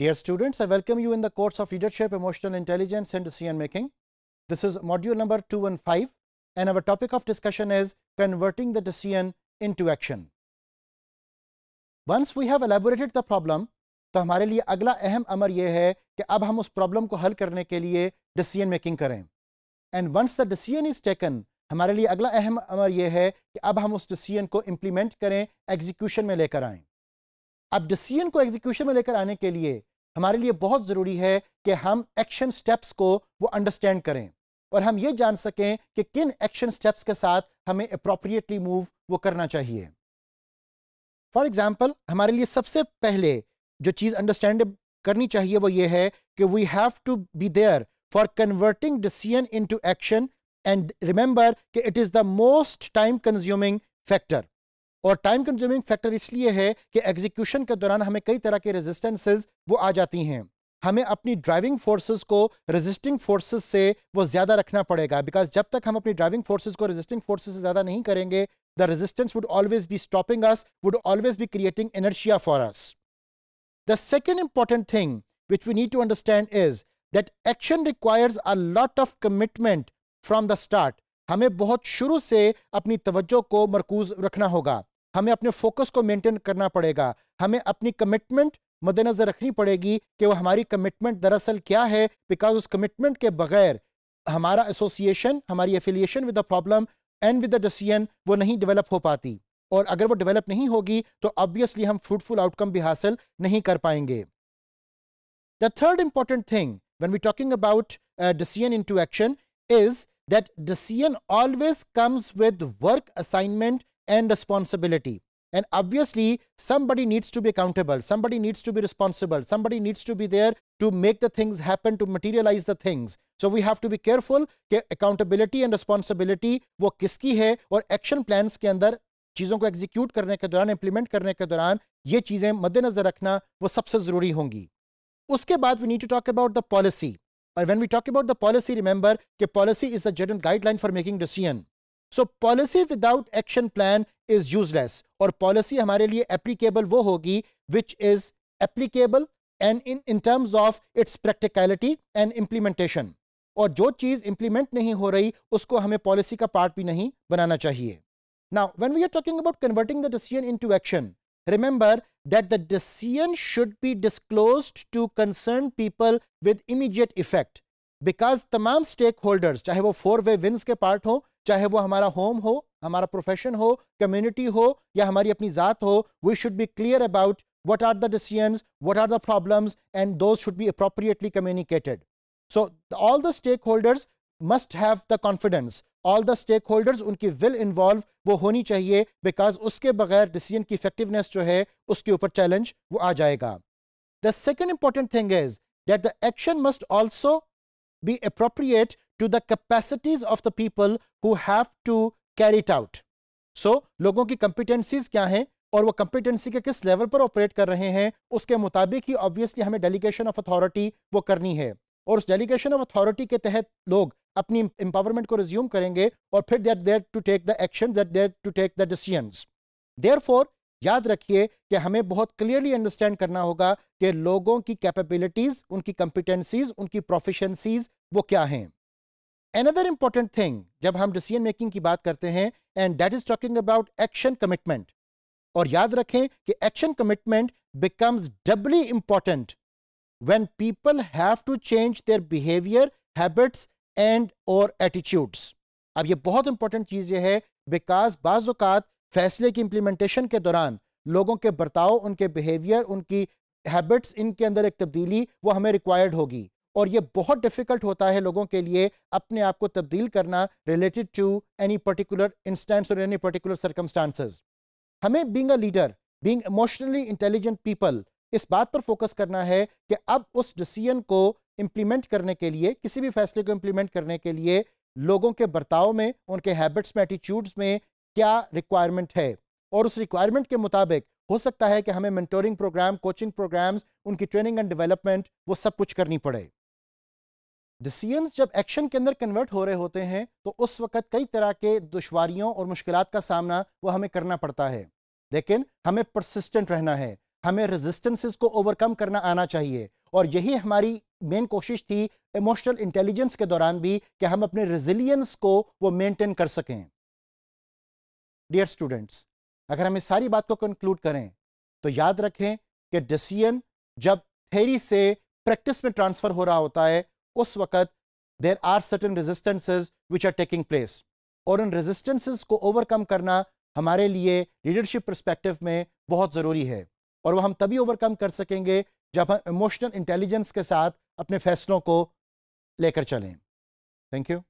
Dear students, I welcome you in the course of Leadership, Emotional Intelligence and Decision Making. This is module number two and five, and our topic of discussion is converting the decision into action. Once we have elaborated the problem, तो हमारे लिए अगला अहम अमर यह है कि अब हम उस प्रॉब्लम को हल करने के लिए डिसीजन मेकिंग करें and once the decision is taken हमारे लिए अगला अहम अमर यह है कि अब हम उस डिसीजन को इम्प्लीमेंट करें एग्जीक्यूशन में लेकर आएं अब डिसीजन को एग्जीक्यूशन में लेकर आने के लिए हमारे लिए बहुत ज़रूरी है कि हम एक्शन स्टेप्स को वो अंडरस्टैंड करें और हम ये जान सकें कि किन एक्शन स्टेप्स के साथ हमें अप्रोप्रिएटली मूव वो करना चाहिए फॉर एग्ज़ाम्पल हमारे लिए सबसे पहले जो चीज़ अंडरस्टैंड करनी चाहिए वो ये है कि we have to be there for converting decision to action and remember कि it is the most time consuming factor और टाइम कंज्यूमिंग फैक्टर इसलिए है कि एग्जीक्यूशन के दौरान हमें कई तरह के रेजिस्टेंसेज वो आ जाती हैं हमें अपनी ड्राइविंग फोर्सेस को रेजिस्टिंग फोर्सेस से वो ज़्यादा रखना पड़ेगा बिकॉज जब तक हम अपनी ड्राइविंग फोर्सेस को रेजिस्टिंग फोर्सेस से ज़्यादा नहीं करेंगे the resistance would always be stopping us would always be creating energy for us the second important thing which we need to understand is that action requires a lot of commitment from the start हमें बहुत शुरू से अपनी तवज्जो को मरकूज रखना होगा हमें अपने फोकस को मेंटेन करना पड़ेगा हमें अपनी कमिटमेंट मद्देनजर रखनी पड़ेगी कि वह हमारी कमिटमेंट दरअसल क्या है बिकॉज उस कमिटमेंट के बगैर हमारा एसोसिएशन हमारी affiliation with the problem and with the decision वो नहीं डेवलप हो पाती और अगर वो डेवलप नहीं होगी तो ऑब्वियसली हम फ्रूटफुल आउटकम भी हासिल नहीं कर पाएंगे the third important thing when we talking about decision into action is that decision always comes with work assignment and responsibility. And obviously, somebody needs to be accountable, somebody needs to be responsible, somebody needs to be there to make the things happen, to materialize the things. So we have to be careful accountability and responsibility वो किसकी है or action plans के अंदर ko execute karne करने के दौरान implement करने के दौरान ये चीज़ें मद्देनजर रखना वो सबसे ज़रूरी होंगी उसके बाद we need to talk about the policy. But when we talk about the policy, remember that policy is the general guideline for making decision. So policy without action plan is useless. Or policy हमारे लिए applicable वो होगी which is applicable and in terms of its practicality and implementation. और जो चीज implement नहीं हो रही उसको हमें policy का part भी नहीं बनाना चाहिए. Now when we are talking about converting the decision into action, remember that the decision should be disclosed to concerned people with immediate effect because the stake stakeholders, चाहे वो फोर वे विन्स के part हो चाहे वो हमारा home हो profession, profession community, community हो या हमारी अपनी ज़ात हो we what are the decisions, what are the problems, and those should be appropriately communicated. So all the stakeholders must have the confidence all the stakeholders उनकी will involve वो होनी चाहिए बिकॉज उसके बगैर डिसीजन की effectiveness जो है उसके ऊपर चैलेंज वो आ जाएगा the second important thing is that the action must also be appropriate to the capacities of the people who have to carry it out so लोगों की कंपिटेंसीज क्या हैं और वो कंपिटेंसी के किस लेवल पर ऑपरेट कर रहे हैं उसके मुताबिक ही ऑब्वियसली हमें डेलीगेशन ऑफ अथॉरिटी वो करनी है और उस डेलीगेशन ऑफ अथॉरिटी के तहत लोग अपनी एम्पावरमेंट को रिज्यूम करेंगे और फिर there there to take the action that there to take the decisions for याद रखिए कि हमें बहुत क्लियरली अंडरस्टैंड करना होगा कि लोगों की कैपेबिलिटीज उनकी कंपिटेंसीज उनकी प्रोफिशंसीज वो क्या हैं एनदर इंपॉर्टेंट थिंग जब हम डिसीजन मेकिंग की बात करते हैं and that is talking about action commitment और याद रखें कि action commitment becomes doubly important when people have to change their behaviour habits and और एटीट्यूड्स अब ये बहुत इंपॉर्टेंट चीज़ ये है बिकॉज बाज़ात फैसले की इंप्लीमेंटेशन के दौरान लोगों के बर्ताव उनके बिहेवियर उनकी हैबिट्स इनके अंदर एक तब्दीली वो हमें रिक्वायर्ड होगी और ये बहुत डिफ़िकल्ट होता है लोगों के लिए अपने आप को तब्दील करना related to any particular instance और एनी पर्टिकुलर सर्कमस्टांसेस हमें being a leader being emotionally intelligent people इस बात पर फोकस करना है कि अब उस डिसीजन को इम्प्लीमेंट करने के लिए किसी भी फैसले को इम्प्लीमेंट करने के लिए लोगों के बर्ताव में उनके हैबिट्स में एटीट्यूड्स में क्या रिक्वायरमेंट है और उस रिक्वायरमेंट के मुताबिक हो सकता है कि हमें मेंटोरिंग प्रोग्राम कोचिंग प्रोग्राम्स उनकी ट्रेनिंग एंड डेवलपमेंट वो सब कुछ करनी पड़े डिसीजंस जब एक्शन के अंदर कन्वर्ट हो रहे होते हैं तो उस वक्त कई तरह के दुश्वारियों और मुश्किल का सामना वो हमें करना पड़ता है लेकिन हमें परसिस्टेंट रहना है हमें रेजिस्टेंसेस को ओवरकम करना आना चाहिए और यही हमारी मेन कोशिश थी इमोशनल इंटेलिजेंस के दौरान भी कि हम अपने रेजिलियंस को वो मेंटेन कर सकें डियर स्टूडेंट्स अगर हम इस सारी बात को कंक्लूड करें तो याद रखें कि डिसीजन जब थेरी से प्रैक्टिस में ट्रांसफर हो रहा होता है उस वक्त there are certain resistances which are taking place और उन रेजिस्टेंसेज को ओवरकम करना हमारे लिए लीडरशिप परस्पेक्टिव में बहुत ज़रूरी है और वह हम तभी ओवरकम कर सकेंगे जब हम इमोशनल इंटेलिजेंस के साथ अपने फैसलों को लेकर चलें थैंक यू